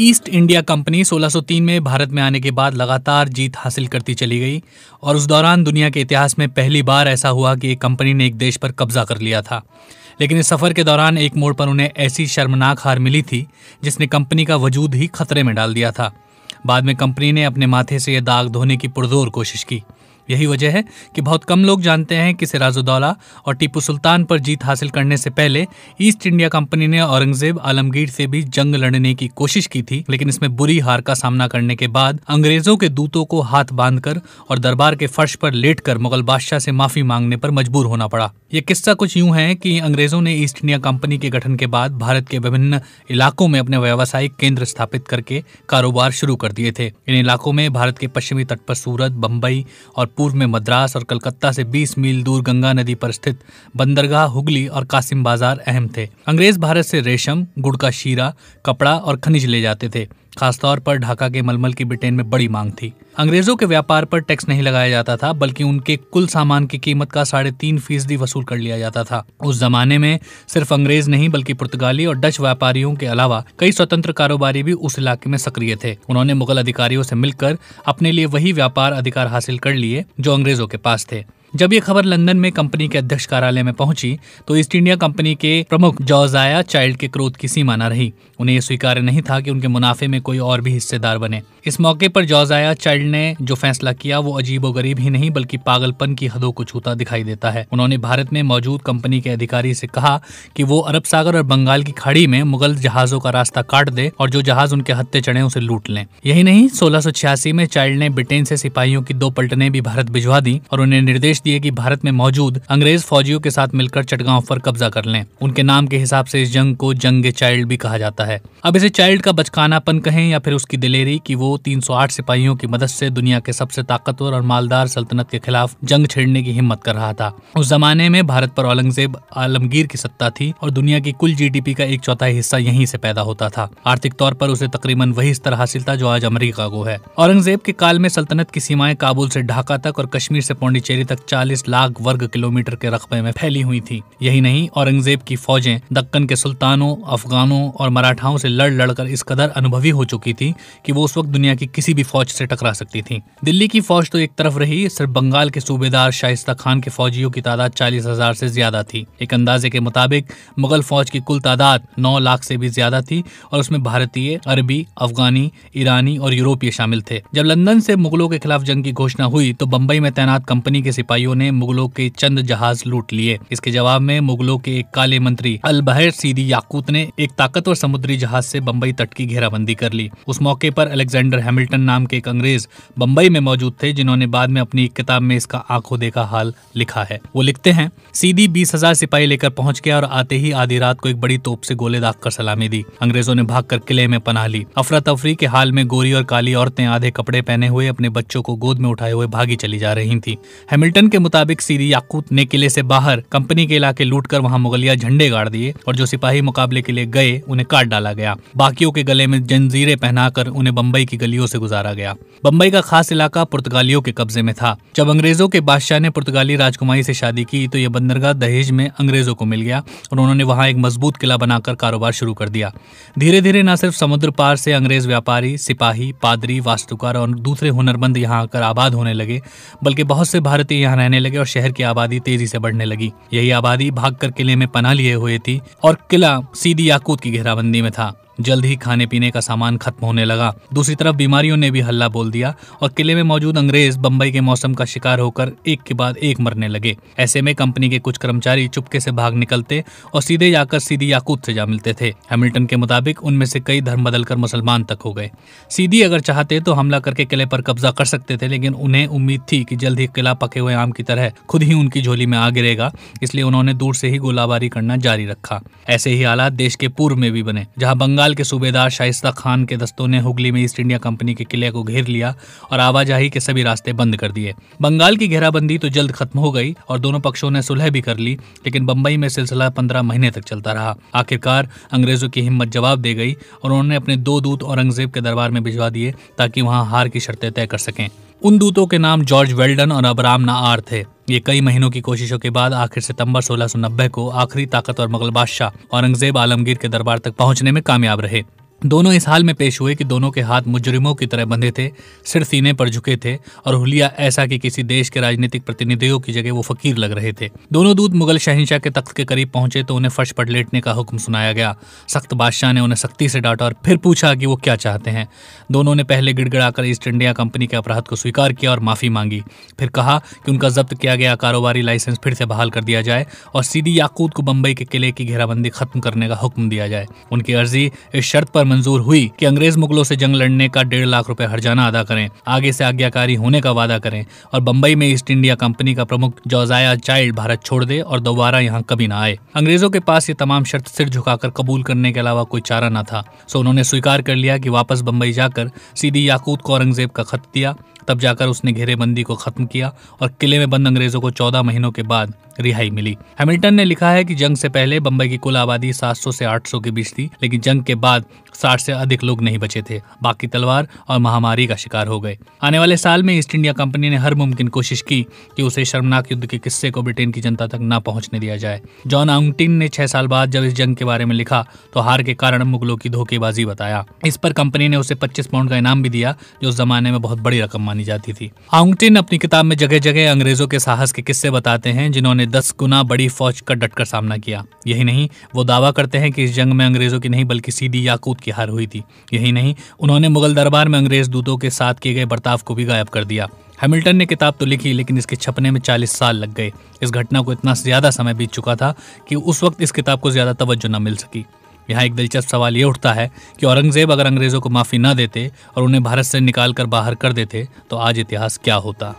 east India company 1603 में भारत में आने के बाद लगातार जीत हासिल करती चली गई और उस दौरान दुनिया के इतिहास में पहली बार ऐसा हुआ कि एक कंपनी ने एक देश पर कब्जा कर लिया था लेकिन इस सफ़र के दौरान एक मोड़ पर उन्हें ऐसी शर्मनाक हार मिली थी जिसने कंपनी का वजूद ही खतरे में डाल दिया था बाद में कंपनी ने अपने माथे से यह दाग धोने की पुरजोर कोशिश की यही वजह है कि बहुत कम लोग जानते हैं कि सिराजुद्दौला और टीपू सुल्तान पर जीत हासिल करने से पहले ईस्ट इंडिया कंपनी ने औरंगजेब आलमगीर से भी जंग लड़ने की कोशिश की थी लेकिन इसमें बुरी हार का सामना करने के बाद अंग्रेजों के दूतों को हाथ बांधकर और दरबार के फर्श पर कर मुगल बादशाह से माफी मांगने पर मजबूर होना पड़ा ये किस्सा कुछ यूं है कि अंग्रेजों ने ईस्ट इंडिया कंपनी के गठन के बाद भारत के विभिन्न इलाकों में अपने व्यावसायिक केंद्र स्थापित करके कारोबार शुरू कर दिए थे इन इलाकों में भारत के पश्चिमी तट पर सूरत बम्बई और पूर्व में मद्रास और कलकत्ता से 20 मील दूर गंगा नदी पर स्थित बंदरगाह हुगली और कासिम बाजार अहम थे अंग्रेज भारत से रेशम गुड़ का शीरा कपड़ा और खनिज ले जाते थे खासतौर पर ढाका के मलमल की ब्रिटेन में बड़ी मांग थी अंग्रेजों के व्यापार पर टैक्स नहीं लगाया जाता था बल्कि उनके कुल सामान की कीमत का साढ़े तीन फीसदी वसूल कर लिया जाता था उस जमाने में सिर्फ अंग्रेज नहीं बल्कि पुर्तगाली और डच व्यापारियों के अलावा कई स्वतंत्र कारोबारी भी उस इलाके में सक्रिय थे उन्होंने मुगल अधिकारियों से मिलकर अपने लिए वही व्यापार अधिकार हासिल कर लिए जो अंग्रेजों के पास थे जब ये खबर लंदन में कंपनी के अध्यक्ष कार्यालय में पहुंची तो ईस्ट इंडिया कंपनी के प्रमुख जॉजाया चाइल्ड के क्रोध की सीमा न रही उन्हें यह स्वीकार नहीं था कि उनके मुनाफे में कोई और भी हिस्सेदार बने इस मौके पर जॉजाया चाइल्ड ने जो फैसला किया वो अजीब और गरीब ही नहीं बल्कि पागलपन की हदों को छूता दिखाई देता है उन्होंने भारत में मौजूद कंपनी के अधिकारी से कहा कि वो अरब सागर और बंगाल की खाड़ी में मुगल जहाजों का रास्ता काट दे और जो जहाज उनके हत्ते चढ़े उसे लूट लें यही नहीं सोलह में चाइल्ड ने ब्रिटेन से सिपाहियों की दो पलटने भी भारत भिजवा दी और उन्हें निर्देश दिए की भारत में मौजूद अंग्रेज फौजियों के साथ मिलकर चटगांव पर कब्जा कर लें उनके नाम के हिसाब से इस जंग को जंग चाइल्ड भी कहा जाता है अब इसे चाइल्ड का बचकानापन कहें या फिर उसकी दिलेरी की वो 308 सिपाहियों की मदद से दुनिया के सबसे ताकतवर और मालदार सल्तनत के खिलाफ जंग छेड़ने की हिम्मत कर रहा था उस जमाने में भारत पर औरंगजेब आलमगीर की सत्ता थी और दुनिया की कुल जीडीपी का एक चौथाई हिस्सा यहीं से पैदा होता था आर्थिक तौर पर उसे तकरीबन वही स्तर हासिल था जो आज अमरीका को है औरंगजेब के काल में सल्तनत की सीमाएं काबुल से ढाका तक और कश्मीर से पौंडीचेरी तक चालीस लाख वर्ग किलोमीटर के रकबे में फैली हुई थी यही नहीं औरंगजेब की फौजें दक्कन के सुल्तानों अफगानों और मराठाओं से लड़ लड़कर इस कदर अनुभवी हो चुकी थी कि वो उस वक्त दुनिया दुनिया की किसी भी फौज से टकरा सकती थी दिल्ली की फौज तो एक तरफ रही सिर्फ बंगाल के सूबेदार शाइस्ता खान के फौजियों की तादाद चालीस हजार से ज्यादा थी एक अंदाजे के मुताबिक मुगल फौज की कुल तादाद नौ लाख से भी ज्यादा थी और उसमें भारतीय अरबी अफगानी ईरानी और यूरोपीय शामिल थे जब लंदन से मुगलों के खिलाफ जंग की घोषणा हुई तो बम्बई में तैनात कंपनी के सिपाहियों ने मुगलों के चंद जहाज लूट लिए इसके जवाब में मुगलों के एक काले मंत्री अल बहर सीदी याकूत ने एक ताकतवर समुद्री जहाज से बम्बई तट की घेराबंदी कर ली उस मौके पर अलेक्जेंडर अलेक्जेंडर हैमिल्टन नाम के एक अंग्रेज बंबई में मौजूद थे जिन्होंने बाद में अपनी एक किताब में इसका आंखों देखा हाल लिखा है वो लिखते हैं सीधी बीस हजार सिपाही लेकर पहुंच गया और आते ही आधी रात को एक बड़ी तोप से गोले दाग कर सलामी दी अंग्रेजों ने कर किले में पनाह ली अफरा तफरी के हाल में गोरी और काली औरतें आधे कपड़े पहने हुए अपने बच्चों को गोद में उठाए हुए भागी चली जा रही थी हैमिल्टन के मुताबिक सीधी याकूत ने किले से बाहर कंपनी के इलाके लूट कर वहाँ मुगलिया झंडे गाड़ दिए और जो सिपाही मुकाबले के लिए गए उन्हें काट डाला गया बाकियों के गले में जंजीरें पहनाकर उन्हें बम्बई की गलियों से गुजारा गया बम्बई का खास इलाका पुर्तगालियों के कब्जे में था जब अंग्रेजों के बादशाह ने पुर्तगाली राजकुमारी से शादी की तो यह बंदरगाह दहेज में अंग्रेजों को मिल गया और उन्होंने वहाँ एक मजबूत किला बनाकर कारोबार शुरू कर दिया धीरे धीरे न सिर्फ समुद्र पार से अंग्रेज व्यापारी सिपाही पादरी वास्तुकार और दूसरे हुनरमंद यहाँ आकर आबाद होने लगे बल्कि बहुत से भारतीय यहाँ रहने लगे और शहर की आबादी तेजी से बढ़ने लगी यही आबादी भाग किले में पना लिए हुए थी और किला सीधी याकूत की घेराबंदी में था जल्द ही खाने पीने का सामान खत्म होने लगा दूसरी तरफ बीमारियों ने भी हल्ला बोल दिया और किले में मौजूद अंग्रेज बम्बई के मौसम का शिकार होकर एक के बाद एक मरने लगे ऐसे में कंपनी के कुछ कर्मचारी चुपके से भाग निकलते और सीधे जाकर सीधी याकूत से जा मिलते थे हेमिल्टन के मुताबिक उनमें से कई धर्म बदलकर मुसलमान तक हो गए सीधी अगर चाहते तो हमला करके किले पर कब्जा कर सकते थे लेकिन उन्हें उम्मीद थी कि जल्द ही किला पके हुए आम की तरह खुद ही उनकी झोली में आ गिरेगा इसलिए उन्होंने दूर से ही गोलाबारी करना जारी रखा ऐसे ही हालात देश के पूर्व में भी बने जहाँ बंगाल बंगाल के सूबेदार शाइस्ता खान के दस्तों ने हुगली में ईस्ट इंडिया कंपनी के किले को घेर लिया और आवाजाही के सभी रास्ते बंद कर दिए बंगाल की घेराबंदी तो जल्द खत्म हो गई और दोनों पक्षों ने सुलह भी कर ली लेकिन बम्बई में सिलसिला पंद्रह महीने तक चलता रहा आखिरकार अंग्रेजों की हिम्मत जवाब दे गई और उन्होंने अपने दो दूत औरंगजेब के दरबार में भिजवा दिए ताकि वहाँ हार की शर्तें तय कर सकें उन दूतों के नाम जॉर्ज वेल्डन और अबराम नाआर थे ये कई महीनों की कोशिशों के बाद आखिर सितंबर 1690 को आखिरी ताकतवर मुगल बादशाह औरंगजेब आलमगीर के दरबार तक पहुंचने में कामयाब रहे दोनों इस हाल में पेश हुए कि दोनों के हाथ मुजरिमों की तरह बंधे थे सिर सीने पर झुके थे और हुलिया ऐसा कि किसी देश के राजनीतिक प्रतिनिधियों की जगह वो फकीर लग रहे थे दोनों दूत मुगल शहनशाह के तख्त के करीब पहुंचे तो उन्हें फर्श पर लेटने का हुक्म सुनाया गया सख्त बादशाह ने उन्हें सख्ती से डांटा और फिर पूछा कि वो क्या चाहते हैं दोनों ने पहले गिड़गिड़ाकर ईस्ट इंडिया कंपनी के अपराध को स्वीकार किया और माफी मांगी फिर कहा कि उनका जब्त किया गया कारोबारी लाइसेंस फिर से बहाल कर दिया जाए और सीधी याकूत को बम्बई के किले की घेराबंदी खत्म करने का हुक्म दिया जाए उनकी अर्जी इस शर्त पर मंजूर हुई कि अंग्रेज मुगलों से जंग लड़ने का डेढ़ लाख रुपए हरजाना अदा करें आगे से आज्ञाकारी होने का वादा करें और बम्बई में ईस्ट इंडिया कंपनी का प्रमुख जोजाया चाइल्ड भारत छोड़ दे और दोबारा यहाँ कभी न आए अंग्रेजों के पास ये तमाम शर्त सिर झुकाकर कबूल करने के अलावा कोई चारा न था सो उन्होंने स्वीकार कर लिया की वापस बम्बई जाकर सीधी याकूत को औरंगजेब का खत दिया तब जाकर उसने घेरेबंदी को खत्म किया और किले में बंद अंग्रेजों को चौदह महीनों के बाद रिहाई मिली हैमिल्टन ने लिखा है कि जंग से पहले बम्बई की कुल आबादी 700 से 800 के बीच थी लेकिन जंग के बाद 60 से अधिक लोग नहीं बचे थे बाकी तलवार और महामारी का शिकार हो गए आने वाले साल में ईस्ट इंडिया कंपनी ने हर मुमकिन कोशिश की कि उसे शर्मनाक युद्ध के किस्से को ब्रिटेन की जनता तक न पहुंचने दिया जाए जॉन आउंगटिन ने छह साल बाद जब इस जंग के बारे में लिखा तो हार के कारण मुगलों की धोखेबाजी बताया इस पर कंपनी ने उसे पच्चीस पाउंड का इनाम भी दिया जो उस जमाने में बहुत बड़ी रकम मानी जानी जाती थी आउंगटिन अपनी किताब में जगह जगह अंग्रेजों के साहस के किस्से बताते हैं जिन्होंने दस गुना बड़ी फौज का डटकर सामना किया यही नहीं वो दावा करते हैं कि इस जंग में अंग्रेजों की नहीं बल्कि सीधी याकूत की हार हुई थी यही नहीं उन्होंने मुगल दरबार में अंग्रेज दूतों के साथ किए गए बर्ताव को भी गायब कर दिया हैमिल्टन ने किताब तो लिखी लेकिन इसके छपने में 40 साल लग गए इस घटना को इतना ज़्यादा समय बीत चुका था कि उस वक्त इस किताब को ज़्यादा तवज्जो न मिल सकी यहाँ एक दिलचस्प सवाल ये उठता है कि औरंगजेब अगर अंग्रेज़ों को माफ़ी न देते और उन्हें भारत से निकाल कर बाहर कर देते तो आज इतिहास क्या होता